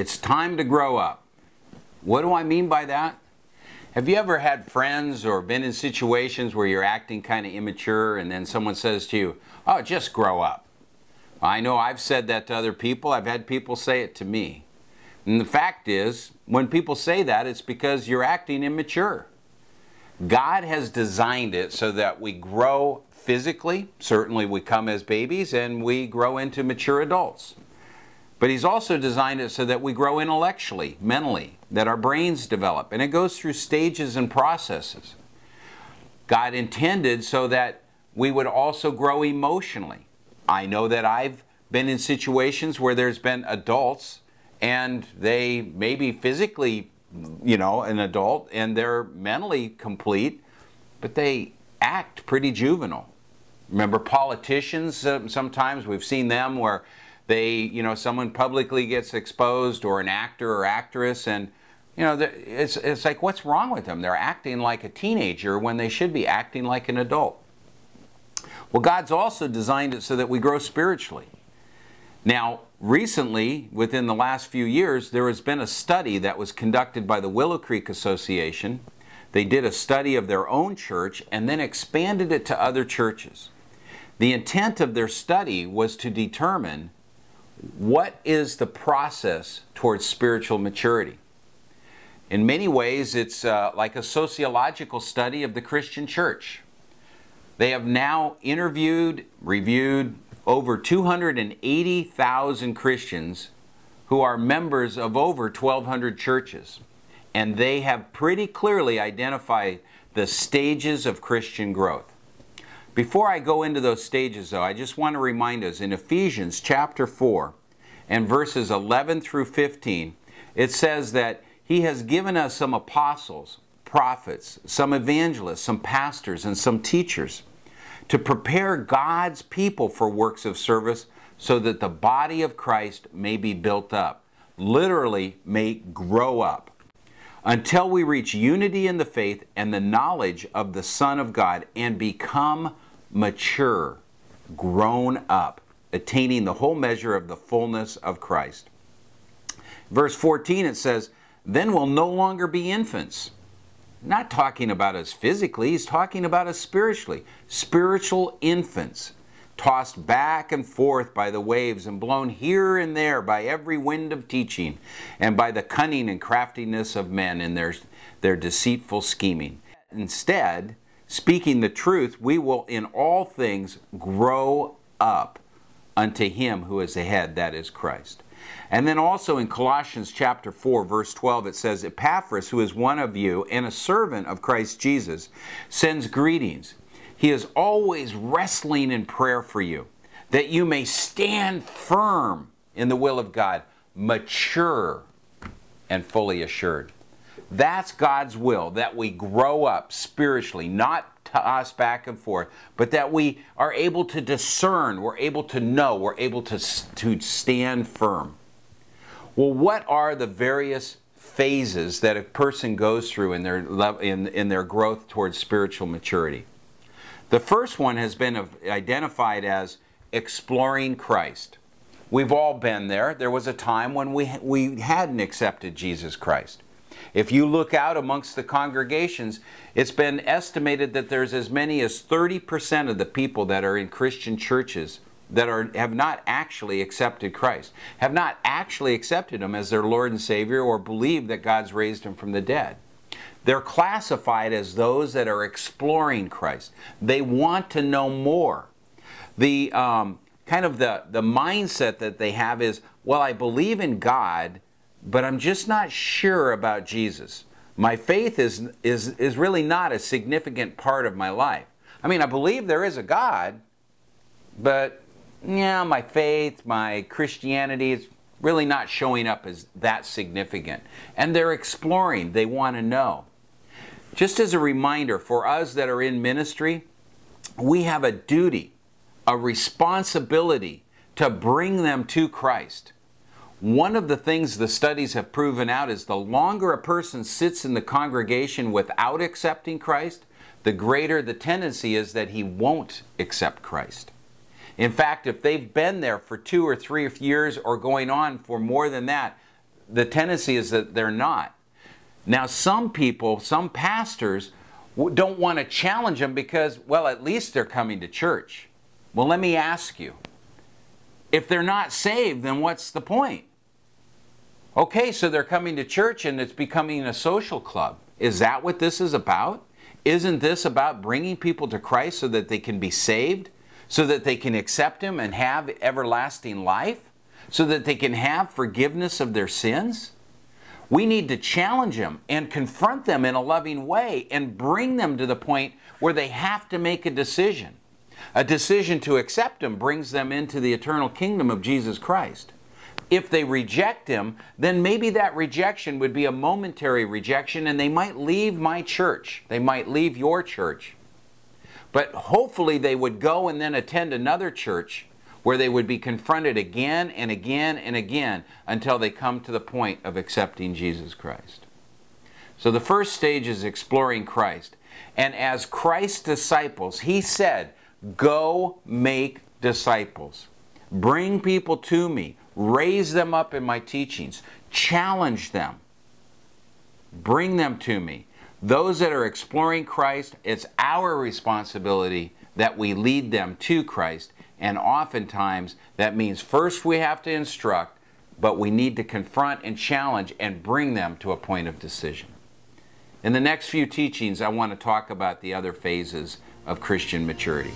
It's time to grow up. What do I mean by that? Have you ever had friends or been in situations where you're acting kind of immature and then someone says to you, oh, just grow up? I know I've said that to other people. I've had people say it to me. And the fact is, when people say that, it's because you're acting immature. God has designed it so that we grow physically. Certainly, we come as babies and we grow into mature adults. But he's also designed it so that we grow intellectually, mentally, that our brains develop. And it goes through stages and processes. God intended so that we would also grow emotionally. I know that I've been in situations where there's been adults and they may be physically, you know, an adult and they're mentally complete, but they act pretty juvenile. Remember politicians, uh, sometimes we've seen them where they, you know, someone publicly gets exposed or an actor or actress and you know, it's, it's like, what's wrong with them? They're acting like a teenager when they should be acting like an adult. Well, God's also designed it so that we grow spiritually. Now, recently, within the last few years, there has been a study that was conducted by the Willow Creek Association. They did a study of their own church and then expanded it to other churches. The intent of their study was to determine what is the process towards spiritual maturity? In many ways, it's uh, like a sociological study of the Christian church. They have now interviewed, reviewed over 280,000 Christians who are members of over 1,200 churches. And they have pretty clearly identified the stages of Christian growth. Before I go into those stages, though, I just want to remind us in Ephesians chapter 4 and verses 11 through 15, it says that He has given us some apostles, prophets, some evangelists, some pastors, and some teachers to prepare God's people for works of service so that the body of Christ may be built up, literally, may grow up, until we reach unity in the faith and the knowledge of the Son of God and become mature, grown up, attaining the whole measure of the fullness of Christ. Verse 14, it says, Then we'll no longer be infants. Not talking about us physically, he's talking about us spiritually. Spiritual infants, tossed back and forth by the waves and blown here and there by every wind of teaching and by the cunning and craftiness of men in their, their deceitful scheming. Instead, speaking the truth, we will in all things grow up unto him who is the head, that is Christ. And then also in Colossians chapter 4, verse 12, it says, Epaphras, who is one of you and a servant of Christ Jesus, sends greetings. He is always wrestling in prayer for you, that you may stand firm in the will of God, mature and fully assured. That's God's will, that we grow up spiritually, not toss back and forth, but that we are able to discern, we're able to know, we're able to, to stand firm. Well, what are the various phases that a person goes through in their, in, in their growth towards spiritual maturity? The first one has been identified as exploring Christ. We've all been there. There was a time when we, we hadn't accepted Jesus Christ. If you look out amongst the congregations, it's been estimated that there's as many as 30% of the people that are in Christian churches that are have not actually accepted Christ, have not actually accepted him as their Lord and Savior or believe that God's raised him from the dead. They're classified as those that are exploring Christ. They want to know more. The um, kind of the, the mindset that they have is, well, I believe in God, but I'm just not sure about Jesus. My faith is, is, is really not a significant part of my life. I mean, I believe there is a God, but yeah, my faith, my Christianity is really not showing up as that significant. And they're exploring, they want to know. Just as a reminder for us that are in ministry, we have a duty, a responsibility to bring them to Christ. One of the things the studies have proven out is the longer a person sits in the congregation without accepting Christ, the greater the tendency is that he won't accept Christ. In fact, if they've been there for two or three years or going on for more than that, the tendency is that they're not. Now, some people, some pastors, don't want to challenge them because, well, at least they're coming to church. Well, let me ask you if they're not saved, then what's the point? Okay, so they're coming to church and it's becoming a social club. Is that what this is about? Isn't this about bringing people to Christ so that they can be saved, so that they can accept Him and have everlasting life, so that they can have forgiveness of their sins? We need to challenge them and confront them in a loving way and bring them to the point where they have to make a decision. A decision to accept Him brings them into the eternal kingdom of Jesus Christ. If they reject him, then maybe that rejection would be a momentary rejection and they might leave my church. They might leave your church. But hopefully they would go and then attend another church where they would be confronted again and again and again until they come to the point of accepting Jesus Christ. So the first stage is exploring Christ. And as Christ's disciples, he said, Go make disciples. Bring people to me raise them up in my teachings, challenge them, bring them to me. Those that are exploring Christ, it's our responsibility that we lead them to Christ. And oftentimes, that means first we have to instruct, but we need to confront and challenge and bring them to a point of decision. In the next few teachings, I want to talk about the other phases of Christian maturity.